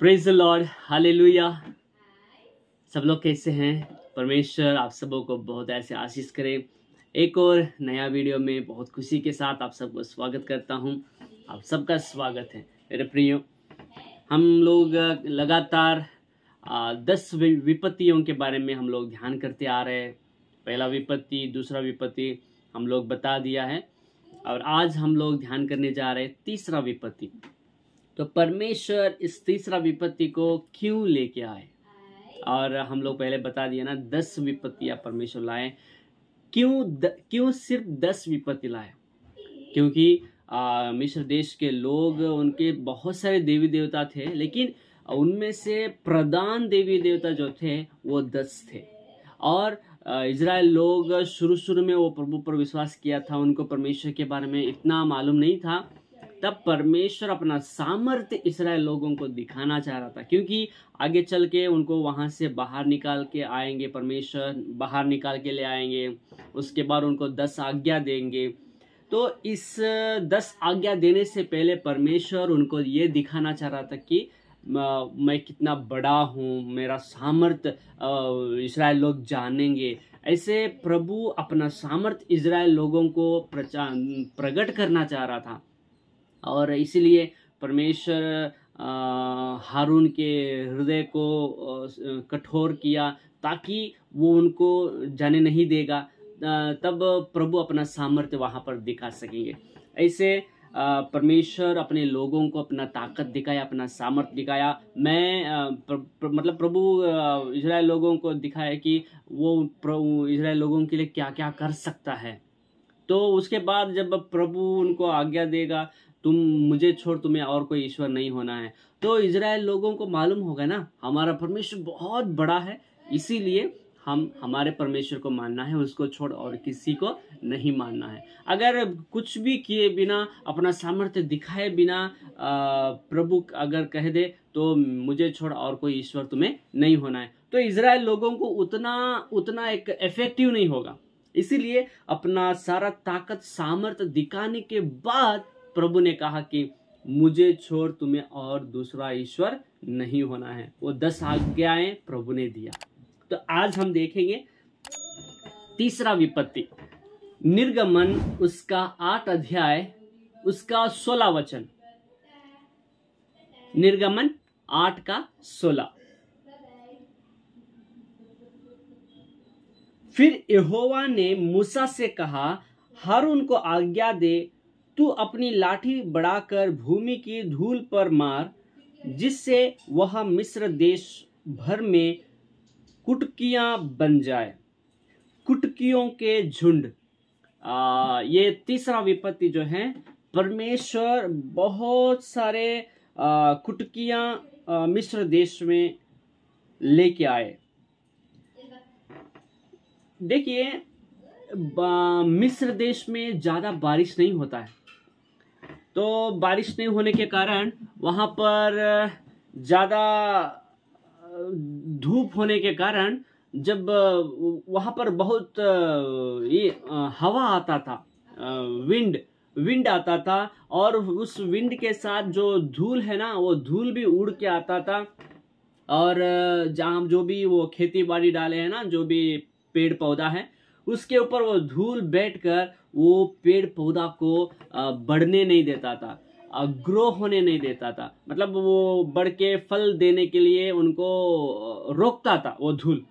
praise the Lord hallelujah सब लोग कैसे हैं परमेश्वर आप सबों को बहुत ऐसे आशीष करें एक और नया वीडियो में बहुत खुशी के साथ आप सबको स्वागत करता हूं आप सबका स्वागत है मेरे प्रियो हम लोग लगातार दस विपत्तियों के बारे में हम लोग ध्यान करते आ रहे हैं पहला विपत्ति दूसरा विपत्ति हम लोग बता दिया है और आज हम लोग ध्यान करने जा रहे हैं तीसरा विपत्ति तो परमेश्वर इस तीसरा विपत्ति को क्यों लेके आए और हम लोग पहले बता दिया ना दस विपत्तियां परमेश्वर लाए क्यों द, क्यों सिर्फ दस विपत्ति लाए क्योंकि मिश्र देश के लोग उनके बहुत सारे देवी देवता थे लेकिन उनमें से प्रधान देवी देवता जो थे वो दस थे और इसराइल लोग शुरू शुरू में वो प्रभु पर विश्वास किया था उनको परमेश्वर के बारे में इतना मालूम नहीं था तब परमेश्वर अपना सामर्थ्य इसराइल लोगों को दिखाना चाह रहा था क्योंकि आगे चल के उनको वहाँ से बाहर निकाल के आएंगे परमेश्वर बाहर निकाल के ले आएंगे उसके बाद उनको दस आज्ञा देंगे तो इस दस आज्ञा देने से पहले परमेश्वर उनको ये दिखाना चाह रहा था कि मैं कितना बड़ा हूँ मेरा सामर्थ्य इसराइल लोग जानेंगे ऐसे प्रभु अपना सामर्थ्य इसराइल लोगों को प्रचार प्रकट करना चाह रहा था और इसीलिए परमेश्वर हारून के हृदय को कठोर किया ताकि वो उनको जाने नहीं देगा तब प्रभु अपना सामर्थ्य वहाँ पर दिखा सकेंगे ऐसे परमेश्वर अपने लोगों को अपना ताकत दिखाया अपना सामर्थ्य दिखाया मैं प्र, प्र, मतलब प्रभु इसराइल लोगों को दिखाया कि वो प्रभु इसराइल लोगों के लिए क्या क्या कर सकता है तो उसके बाद जब प्रभु उनको आज्ञा देगा तुम मुझे छोड़ तुम्हें और कोई ईश्वर नहीं होना है तो इसराइल लोगों को मालूम होगा ना हमारा परमेश्वर बहुत बड़ा है इसीलिए हम हमारे परमेश्वर को मानना है उसको छोड़ और किसी को नहीं मानना है अगर कुछ भी किए बिना अपना सामर्थ्य दिखाए बिना प्रभु अगर कह दे तो मुझे छोड़ और कोई ईश्वर तुम्हें नहीं होना है तो इसराइल लोगों को उतना उतना एक इफेक्टिव नहीं होगा इसीलिए अपना सारा ताकत सामर्थ्य दिखाने के बाद प्रभु ने कहा कि मुझे छोड़ तुम्हें और दूसरा ईश्वर नहीं होना है वो दस आज्ञाएं प्रभु ने दिया तो आज हम देखेंगे तीसरा विपत्ति निर्गमन उसका आठ अध्याय उसका सोलह वचन निर्गमन आठ का सोलह फिर यहोवा ने मूसा से कहा हर उनको आज्ञा दे तू अपनी लाठी बढ़ाकर भूमि की धूल पर मार जिससे वह मिस्र देश भर में कुटकियां बन जाए कुटकियों के झुंड ये तीसरा विपत्ति जो है परमेश्वर बहुत सारे कुटकियां मिस्र देश में लेके आए देखिए मिस्र देश में ज़्यादा बारिश नहीं होता है तो बारिश नहीं होने के कारण वहाँ पर ज़्यादा धूप होने के कारण जब वहाँ पर बहुत ये हवा आता था विंड विंड आता था और उस विंड के साथ जो धूल है ना वो धूल भी उड़ के आता था और जहाँ जो भी वो खेती बाड़ी डाले हैं ना जो भी पेड़ पौधा है उसके ऊपर वो धूल बैठ कर वो पेड़ पौधा को बढ़ने नहीं देता था ग्रो होने नहीं देता था मतलब वो बढ़ के फल देने के लिए उनको रोकता था वो धूल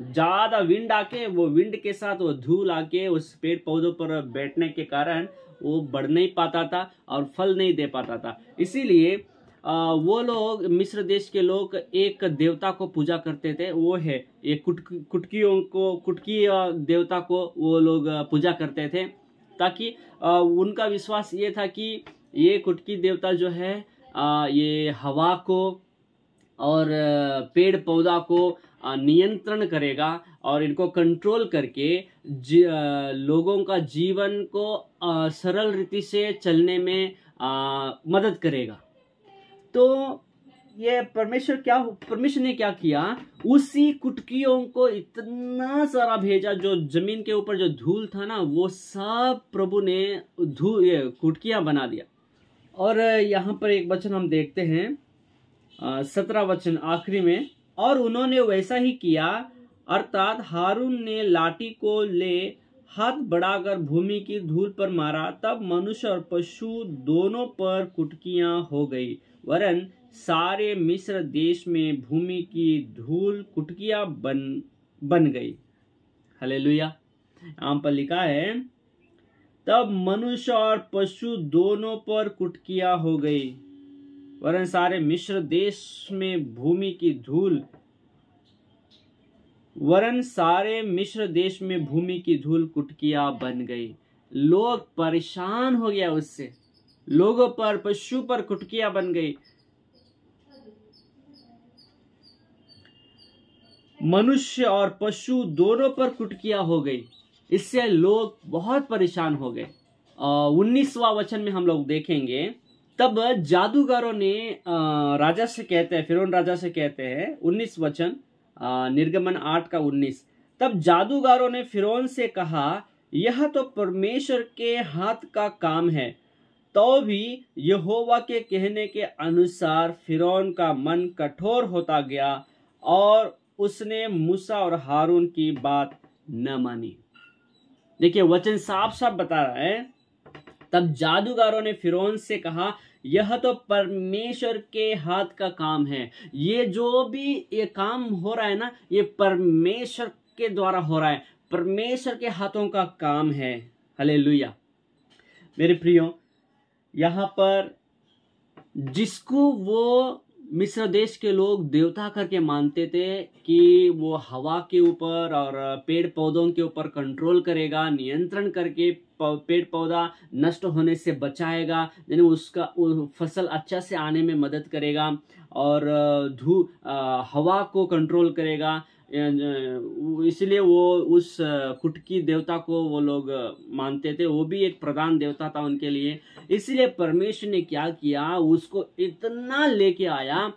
ज़्यादा विंड आके वो विंड के साथ वो धूल आके उस पेड़ पौधों पर बैठने के कारण वो बढ़ नहीं पाता था और फल नहीं दे पाता था इसीलिए वो लोग मिस्र देश के लोग एक देवता को पूजा करते थे वो है ये कुट कुटकियों को कुटकी देवता को वो लोग पूजा करते थे ताकि उनका विश्वास ये था कि ये कुटकी देवता जो है ये हवा को और पेड़ पौधा को नियंत्रण करेगा और इनको कंट्रोल करके लोगों का जीवन को सरल रीति से चलने में मदद करेगा तो ये परमेश्वर क्या परमेश्वर ने क्या किया उसी कुटकियों को इतना सारा भेजा जो जमीन के ऊपर जो धूल था ना वो सब प्रभु ने धूल ये कुटकियाँ बना दिया और यहाँ पर एक वचन हम देखते हैं सत्रह वचन आखिरी में और उन्होंने वैसा ही किया अर्थात हारून ने लाठी को ले हाथ बढ़ाकर भूमि की धूल पर मारा तब मनुष्य और पशु दोनों पर कुटकियां हो गई वरन सारे मिस्र देश में भूमि की धूल कुटकिया बन बन गई हले लुया आम पर लिखा है तब मनुष्य और पशु दोनों पर कुटकिया हो गई वरन सारे मिश्र देश में भूमि की धूल वरन सारे मिश्र देश में भूमि की धूल कुटकिया बन गई लोग परेशान हो गया उससे लोगों पर पशु पर कुटकिया बन गई मनुष्य और पशु दोनों पर कुटकिया हो गई इससे लोग बहुत परेशान हो गए उन्नीसवा वचन में हम लोग देखेंगे तब जादूगरों ने राजा से कहते हैं फिर राजा से कहते हैं उन्नीस वचन निर्गमन आठ का उन्नीस तब जादूगरों ने फिरौन से कहा यह तो परमेश्वर के हाथ का काम है तो भी यहोवा के कहने के अनुसार फिरौन का मन कठोर होता गया और उसने मूसा और हारून की बात न मानी देखिए वचन साफ साफ बता रहा है तब जादूगरों ने फिरौन से कहा यह तो परमेश्वर के हाथ का काम है ये जो भी ये काम हो रहा है ना ये परमेश्वर के द्वारा हो रहा है परमेश्वर के हाथों का काम है हले मेरे प्रियो यहाँ पर जिसको वो मिस्र देश के लोग देवता करके मानते थे कि वो हवा के ऊपर और पेड़ पौधों के ऊपर कंट्रोल करेगा नियंत्रण करके पेड़ पौधा नष्ट होने से बचाएगा यानी उसका फसल अच्छा से आने में मदद करेगा और धू हवा को कंट्रोल करेगा Uh, इसलिए वो उस कुटकी uh, देवता को वो लोग uh, मानते थे वो भी एक प्रधान देवता था उनके लिए इसलिए परमेश्वर ने क्या किया उसको इतना लेके आया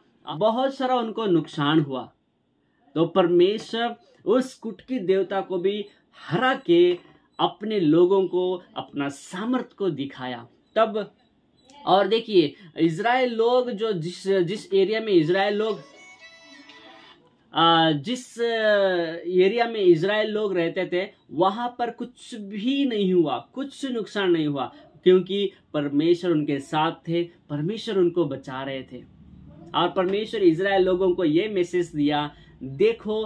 बहुत सारा उनको नुकसान हुआ तो परमेश्वर उस कुटकी देवता को भी हरा के अपने लोगों को अपना सामर्थ को दिखाया तब और देखिए इसराइल लोग जो जिस जिस एरिया में इसराइल लोग जिस एरिया में इसराइल लोग रहते थे वहां पर कुछ भी नहीं हुआ कुछ नुकसान नहीं हुआ क्योंकि परमेश्वर उनके साथ थे परमेश्वर उनको बचा रहे थे और परमेश्वर इसराइल लोगों को ये मैसेज दिया देखो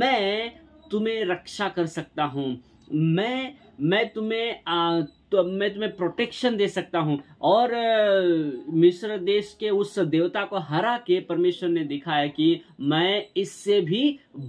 मैं तुम्हें रक्षा कर सकता हूँ मैं मैं तुम्हें तो मैं तुम्हें प्रोटेक्शन दे सकता हूँ और मिस्र देश के उस देवता को हरा के परमेश्वर ने दिखाया कि मैं इससे भी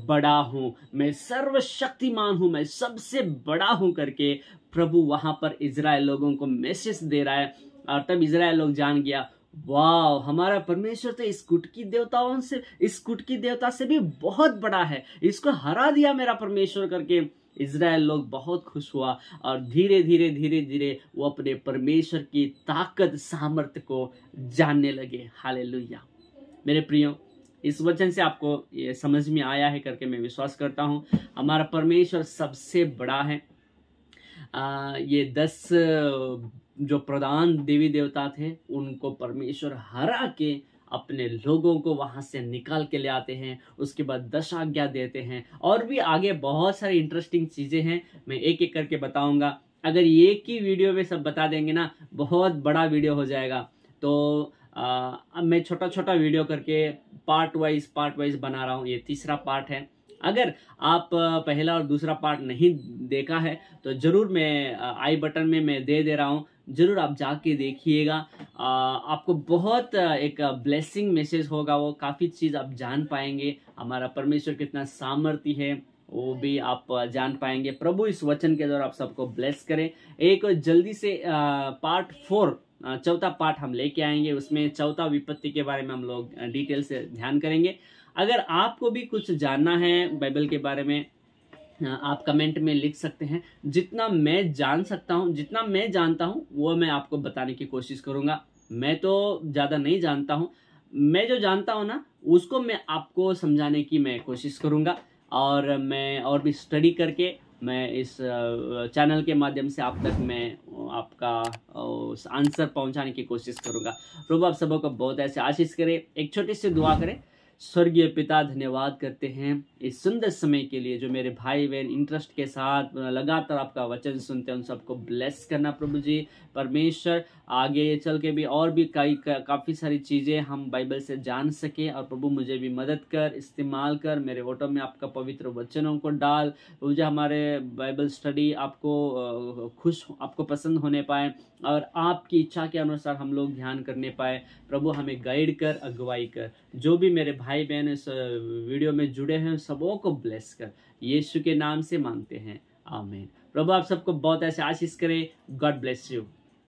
बड़ा हूँ मैं सर्वशक्तिमान हूँ मैं सबसे बड़ा हूँ करके प्रभु वहाँ पर इसराइल लोगों को मैसेज दे रहा है और तब इसराइल लोग जान गया वाह हमारा परमेश्वर तो इस कुटकी देवताओं से इस कुटकी देवता से भी बहुत बड़ा है इसको हरा दिया मेरा परमेश्वर करके इसराइल लोग बहुत खुश हुआ और धीरे धीरे धीरे धीरे वो अपने परमेश्वर की ताकत सामर्थ्य को जानने लगे हाले मेरे प्रियो इस वचन से आपको ये समझ में आया है करके मैं विश्वास करता हूँ हमारा परमेश्वर सबसे बड़ा है आ, ये दस जो प्रधान देवी देवता थे उनको परमेश्वर हरा के अपने लोगों को वहां से निकाल के ले आते हैं उसके बाद दशाज्ञा आज्ञा देते हैं और भी आगे बहुत सारी इंटरेस्टिंग चीज़ें हैं मैं एक एक करके बताऊंगा अगर एक ही वीडियो में सब बता देंगे ना बहुत बड़ा वीडियो हो जाएगा तो आ, मैं छोटा छोटा वीडियो करके पार्ट वाइज पार्ट वाइज बना रहा हूँ ये तीसरा पार्ट है अगर आप पहला और दूसरा पार्ट नहीं देखा है तो ज़रूर मैं आई बटन में मैं दे दे रहा हूँ ज़रूर आप जाके देखिएगा आपको बहुत एक ब्लेसिंग मैसेज होगा वो काफ़ी चीज़ आप जान पाएंगे हमारा परमेश्वर कितना सामर्थ्य है वो भी आप जान पाएंगे प्रभु इस वचन के द्वारा आप सबको ब्लेस करें एक जल्दी से पार्ट फोर चौथा पार्ट हम लेके आएंगे उसमें चौथा विपत्ति के बारे में हम लोग डिटेल से ध्यान करेंगे अगर आपको भी कुछ जानना है बाइबल के बारे में आप कमेंट में लिख सकते हैं जितना मैं जान सकता हूँ जितना मैं जानता हूँ वो मैं आपको बताने की कोशिश करूँगा मैं तो ज़्यादा नहीं जानता हूँ मैं जो जानता हूँ ना उसको मैं आपको समझाने की मैं कोशिश करूँगा और मैं और भी स्टडी करके मैं इस चैनल के माध्यम से आप तक मैं आपका आंसर पहुंचाने की कोशिश करूंगा प्रभु आप सबों को बहुत ऐसे आशीष करें एक छोटी सी दुआ करें स्वर्गीय पिता धन्यवाद करते हैं इस सुंदर समय के लिए जो मेरे भाई बहन इंटरेस्ट के साथ लगातार आपका वचन सुनते हैं उन सबको ब्लेस करना प्रभु जी परमेश्वर आगे चल के भी और भी कई का, काफ़ी सारी चीज़ें हम बाइबल से जान सकें और प्रभु मुझे भी मदद कर इस्तेमाल कर मेरे वोटों में आपका पवित्र वचनों को डाल मुझे हमारे बाइबल स्टडी आपको खुश आपको पसंद होने पाए और आपकी इच्छा के अनुसार हम लोग ध्यान करने पाए प्रभु हमें गाइड कर अगुवाई कर जो भी मेरे भाई बहन इस वीडियो में जुड़े हैं सबों को ब्लेस कर यीशु के नाम से मांगते हैं आमेन प्रभु आप सबको बहुत ऐसे आशीष करें गॉड ब्लेस यू